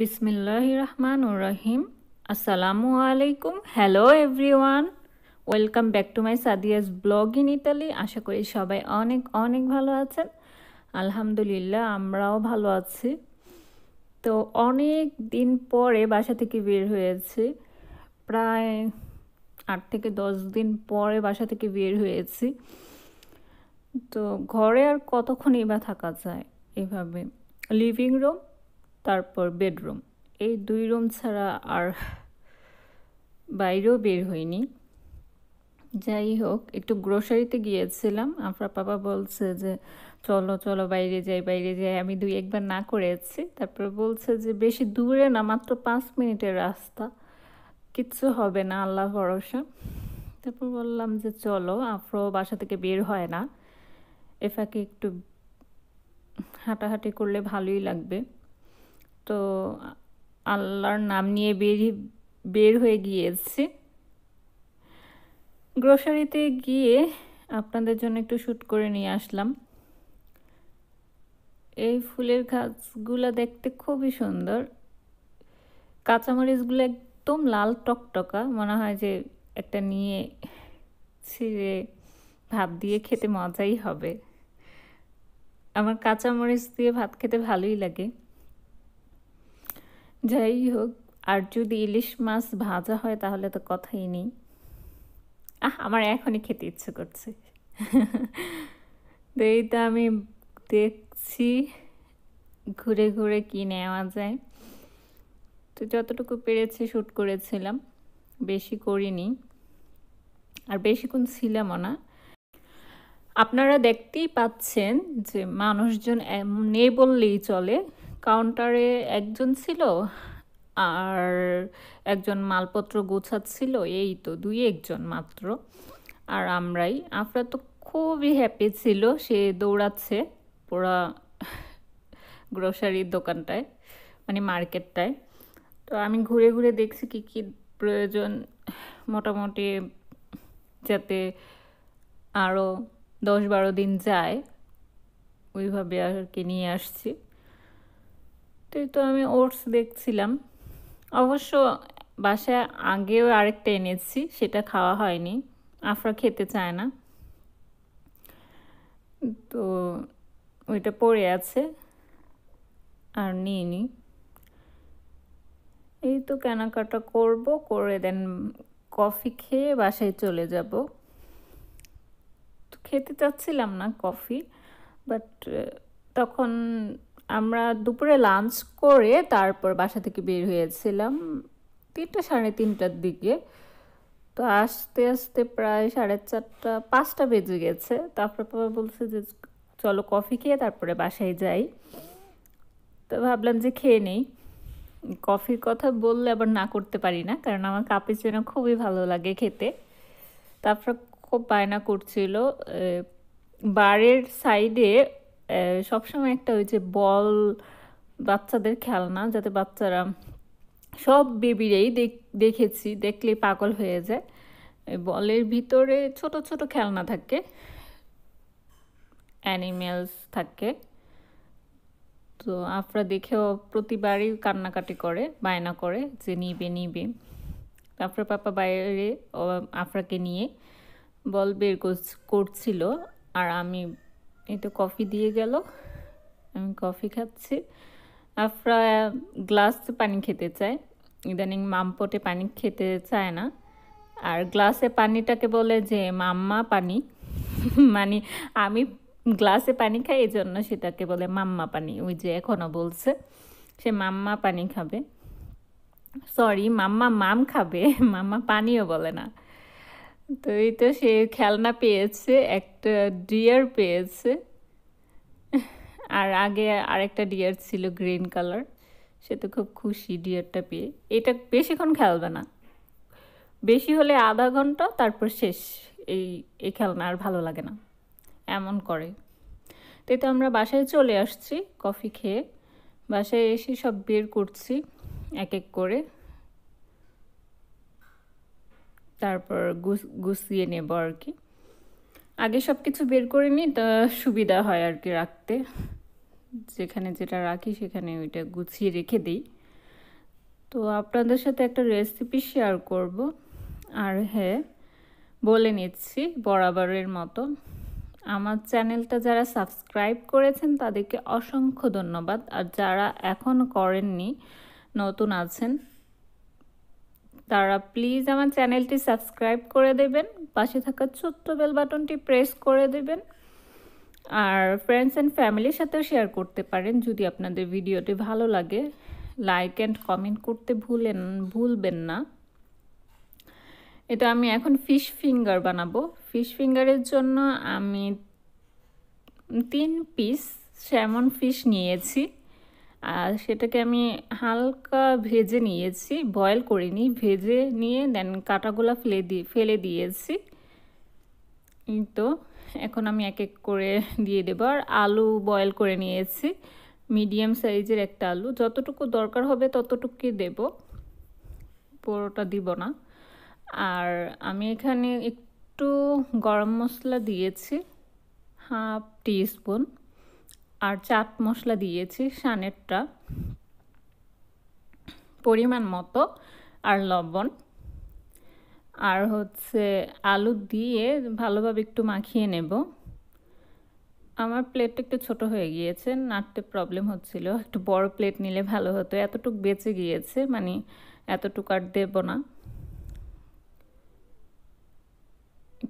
বিসমিল্লাহ রহমান ও রহিম আসসালামু আলাইকুম hello everyone welcome back to my Sadia's blog in Italy আশা করি সবাই অনেক অনেক ভালো আছেন আলহামদুলিল্লাহ আমরাও ভালো আছি তো অনেক দিন পরে বাসা থেকে বের হয়েছি প্রায় আট থেকে দশ দিন পরে বাসা থেকে বের হয়েছি তো ঘরে আর কতক্ষণ এবার থাকা যায় এভাবে লিভিং রুম তারপর বেডরুম এই দুই রুম ছাড়া আর বাইরেও বের হইনি যাই হোক একটু গ্রোসারিতে গিয়েছিলাম আফরা পাপা বলছে যে চলো চলো বাইরে যাই বাইরে যাই আমি দুই একবার না করেছি তারপর বলছে যে বেশি দূরে না মাত্র পাঁচ মিনিটের রাস্তা কিচ্ছু হবে না আল্লাহ ভরসা তারপর বললাম যে চলো আফ্রো বাসা থেকে বের হয় না এফাকে একটু হাঁটাহাঁটি করলে ভালোই লাগবে তো আল্লাহর নাম নিয়ে বেরিয়ে বের হয়ে গিয়েছি গ্রোসারিতে গিয়ে আপনাদের জন্য একটু শ্যুট করে নিয়ে আসলাম এই ফুলের গাছগুলো দেখতে খুবই সুন্দর কাঁচামরিচগুলো একদম লাল টকটকা মনে হয় যে একটা নিয়ে ছিঁড়ে ভাত দিয়ে খেতে মজাই হবে আমার কাঁচামরিচ দিয়ে ভাত খেতে ভালোই লাগে যাই হোক আর যদি ইলিশ মাছ ভাজা হয় তাহলে তো কথাই নেই আহ আমার এখনই খেতে ইচ্ছে করছে তো এই তো আমি দেখছি ঘুরে ঘুরে কি নেওয়া যায় তো যতটুকু পেরেছি শ্যুট করেছিলাম বেশি করিনি আর বেশিক্ষণ ছিলামও না আপনারা দেখতেই পাচ্ছেন যে মানুষজন নেই বললেই চলে কাউন্টারে একজন ছিল আর একজন মালপত্র গোছাচ্ছিল এই তো দুই একজন মাত্র আর আমরাই আফরা তো খুবই হ্যাপি ছিল সে দৌড়াচ্ছে পুরা গ্রোসারির দোকানটায় মানে মার্কেটটায় তো আমি ঘুরে ঘুরে দেখছি কি কি প্রয়োজন মোটামুটি যাতে আরও দশ বারো দিন যায় ওইভাবে আর কি নিয়ে আসছি তো তো আমি ওটস দেখছিলাম অবশ্য বাসায় আগেও আরেকটা এনেছি সেটা খাওয়া হয়নি আফরা খেতে চায় না তো ওইটা পড়ে আছে আর নিয়ে নি এই তো কেনাকাটা করব করে দেন কফি খেয়ে বাসায় চলে যাব খেতে চাচ্ছিলাম না কফি বাট তখন আমরা দুপুরে লাঞ্চ করে তারপর বাসা থেকে বের হয়েছিলাম তিনটা সাড়ে তিনটার দিকে তো আস্তে আস্তে প্রায় সাড়ে চারটা পাঁচটা বেজে গেছে তারপর বাবা বলছে যে চলো কফি খেয়ে তারপরে বাসায় যাই তো ভাবলাম যে খেয়ে নেই কফির কথা বললে আবার না করতে পারি না কারণ আমার জন্য খুবই ভালো লাগে খেতে তারপর খুব বায়না করছিল বারের সাইডে সবসময় একটা ওই যে বল বাচ্চাদের খেলনা যাতে বাচ্চারা সব বেবিরাই দেখেছি দেখলে পাগল হয়ে যায় বলের ভিতরে ছোট ছোট খেলনা থাকে অ্যানিমেলস থাকে তো আফরা দেখেও প্রতিবারই কান্নাকাটি করে বায়না করে যে নিবে নিবে আফরা পাপা বাইরে আফরাকে নিয়ে বল বের করছিল আর আমি এই তো কফি দিয়ে গেল আমি কফি খাচ্ছি আফরা গ্লাস পানি খেতে চায় ইদানিং মামপটে পানি খেতে চায় না আর গ্লাসে পানিটাকে বলে যে মাম্মা পানি মানে আমি গ্লাসে পানি খাই এই জন্য সেটাকে বলে মাম্মা পানি ওই যে এখনও বলছে সে মাম্মা পানি খাবে সরি মাম্মা মাম খাবে মাম্মা পানিও বলে না তো এই তো সে খেলনা পেয়েছে একটা ডিয়ার পেয়েছে আর আগে আরেকটা ডিয়ার ছিল গ্রিন কালার সে তো খুব খুশি ডিয়ারটা পেয়ে এটা বেশিক্ষণ খেলবে না বেশি হলে আধা ঘন্টা তারপর শেষ এই এই খেলনা আর ভালো লাগে না এমন করে তাই তো আমরা বাসায় চলে আসছি কফি খেয়ে বাসায় এসে সব বের করছি এক এক করে তারপর গুছিয়ে নেব আর কি আগে সব কিছু বের করে নিই তা সুবিধা হয় আর কি রাখতে যেখানে যেটা রাখি সেখানে ওইটা গুছিয়ে রেখে দিই তো আপনাদের সাথে একটা রেসিপি শেয়ার করব আর হ্যাঁ বলে নিচ্ছি বরাবরের মতো আমার চ্যানেলটা যারা সাবস্ক্রাইব করেছেন তাদেরকে অসংখ্য ধন্যবাদ আর যারা এখন করেননি নতুন আছেন তারা প্লিজ আমার চ্যানেলটি সাবস্ক্রাইব করে দেবেন পাশে থাকা ছোট্ট বেল বাটনটি প্রেস করে দেবেন আর ফ্রেন্ডস অ্যান্ড ফ্যামিলির সাথেও শেয়ার করতে পারেন যদি আপনাদের ভিডিওটি ভালো লাগে লাইক অ্যান্ড কমেন্ট করতে ভুলেন ভুলবেন না এটা আমি এখন ফিশ ফিঙ্গার বানাবো ফিশ ফিঙ্গারের জন্য আমি তিন পিস স্যামন ফিশ নিয়েছি আর সেটাকে আমি হালকা ভেজে নিয়েছি বয়েল করিনি ভেজে নিয়ে দেন কাটাগুলা ফেলে দিয়ে ফেলে দিয়েছি তো এখন আমি এক এক করে দিয়ে দেব আর আলু বয়েল করে নিয়েছি মিডিয়াম সাইজের একটা আলু যতটুকু দরকার হবে ততটুকুই দেব পুরোটা দিব না আর আমি এখানে একটু গরম মশলা দিয়েছি হাফ টিস্পুন স্পুন আর চাট মশলা দিয়েছি সানেরটা পরিমাণ মতো আর লবণ আর হচ্ছে আলু দিয়ে ভালোভাবে একটু মাখিয়ে নেব আমার প্লেটটা একটু ছোট হয়ে গিয়েছে নাটতে প্রবলেম হচ্ছিল একটু বড় প্লেট নিলে ভালো হতো এতটুক বেঁচে গিয়েছে মানে এতটুক আর দেবো না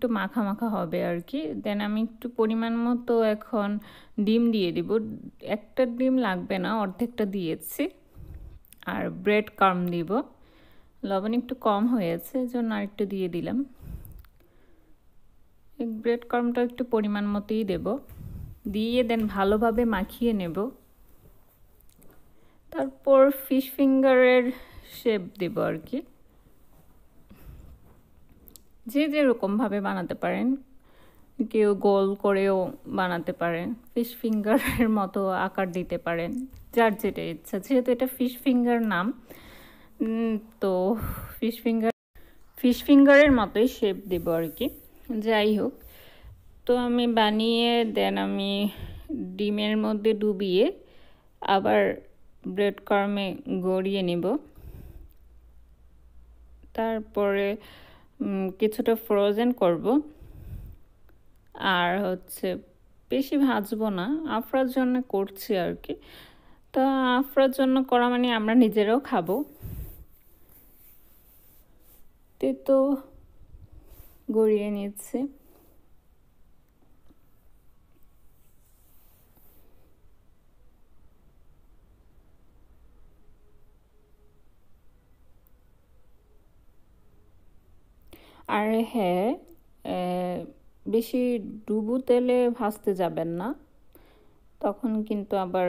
একটু মাখা মাখা হবে আর কি দেন আমি একটু পরিমাণ মতো এখন ডিম দিয়ে দিব একটা ডিম লাগবে না অর্ধেকটা দিয়েছি আর ব্রেড কার্ম দিব লবণ একটু কম হয়েছে জন্য আরেকটু দিয়ে দিলাম ব্রেড কর্মটা একটু পরিমাণ মতোই দেব দিয়ে দেন ভালোভাবে মাখিয়ে নেব তারপর ফিশ ফিঙ্গারের শেপ দেব আর কি যে যেরকমভাবে বানাতে পারেন কেউ গোল করেও বানাতে পারেন ফিশ ফিঙ্গারের মতো আকার দিতে পারেন যার যেটা ইচ্ছা যেহেতু এটা ফিশ ফিঙ্গার নাম তো ফিশ ফিঙ্গার ফিশ ফিঙ্গারের মতোই শেপ দেব আর কি যাই হোক তো আমি বানিয়ে দেন আমি ডিমের মধ্যে ডুবিয়ে আবার ব্রেড কর্মে গড়িয়ে নেব তারপরে কিছুটা ফ্রোজেন করব আর হচ্ছে বেশি ভাজবো না আফরার জন্য করছি আর কি তো আফরার জন্য করা মানে আমরা নিজেরাও খাবো তো গড়িয়ে নিচ্ছে আর হ্যাঁ বেশি ডুবু তেলে ভাজতে যাবেন না তখন কিন্তু আবার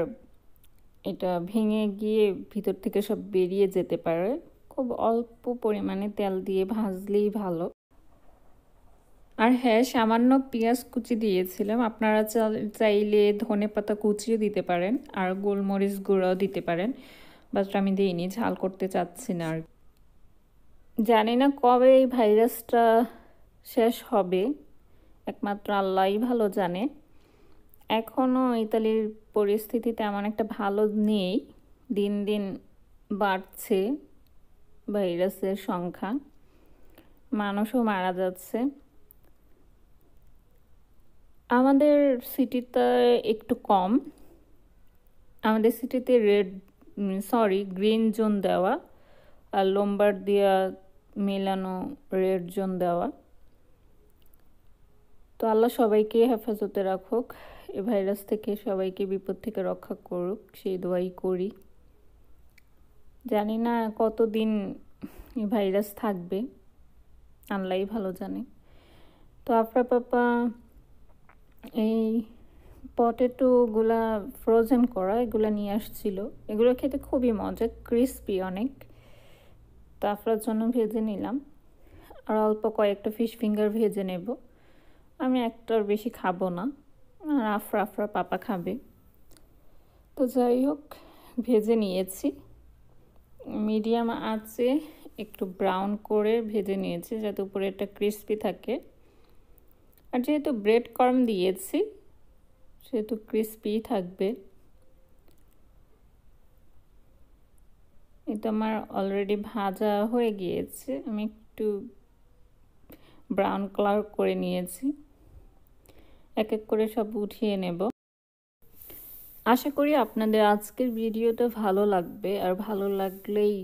এটা ভেঙে গিয়ে ভিতর থেকে সব বেরিয়ে যেতে পারে খুব অল্প পরিমাণে তেল দিয়ে ভাজলেই ভালো আর হ্যাঁ সামান্য পেঁয়াজ কুচি দিয়েছিলাম আপনারা চাইলে ধনে পাতা কুচিও দিতে পারেন আর গোলমরিচ গুঁড়াও দিতে পারেন বাট আমি দিইনি ঝাল করতে চাচ্ছি না আর জানি না কবে এই ভাইরাসটা শেষ হবে একমাত্র আল্লাহই ভালো জানে এখনও ইতালির পরিস্থিতি তেমন একটা ভালো নেই দিন দিন বাড়ছে ভাইরাসের সংখ্যা মানুষও মারা যাচ্ছে আমাদের সিটিতে একটু কম আমাদের সিটিতে রেড সরি গ্রিন জোন দেওয়া আর লোম্বার দিয়া মেলানো রেড জোন দেওয়া তো আল্লাহ সবাইকে হেফাজতে রাখুক এ ভাইরাস থেকে সবাইকে বিপদ থেকে রক্ষা করুক সেই দোয়াই করি জানি না কতদিন এই ভাইরাস থাকবে আল্লাহই ভালো জানে তো আফরা পাপা এই পটেটোগুলা ফ্রোজেন করা এগুলো নিয়ে আসছিল এগুলো খেতে খুবই মজা ক্রিসপি অনেক তো আফরার জন্য ভেজে নিলাম আর অল্প কয়েকটা ফিশ ফিঙ্গার ভেজে নেব আমি একটার বেশি খাবো না আর আফরা আফরা পাপা খাবে তো যাই হোক ভেজে নিয়েছি মিডিয়াম আছে একটু ব্রাউন করে ভেজে নিয়েছি যাতে উপরে একটা ক্রিস্পি থাকে আর যেহেতু ব্রেড কর্ম দিয়েছি সেহেতু ক্রিস্পি থাকবে এটা আমার অলরেডি ভাজা হয়ে গিয়েছে আমি একটু ব্রাউন কালার করে নিয়েছি এক এক করে সব উঠিয়ে নেব আশা করি আপনাদের আজকের ভিডিওটা ভালো লাগবে আর ভালো লাগলেই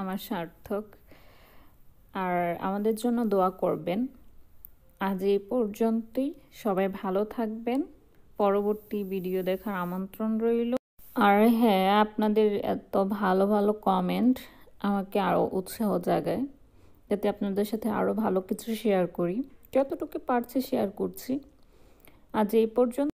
আমার সার্থক আর আমাদের জন্য দোয়া করবেন আজ এই পর্যন্তই সবাই ভালো থাকবেন পরবর্তী ভিডিও দেখার আমন্ত্রণ রইল আর হ্যাঁ আপনাদের এত ভালো ভালো কমেন্ট আমাকে আরও উৎসাহ জাগায় যাতে আপনাদের সাথে আরও ভালো কিছু শেয়ার করি যতটুকু পারছি শেয়ার করছি আজ এই পর্যন্ত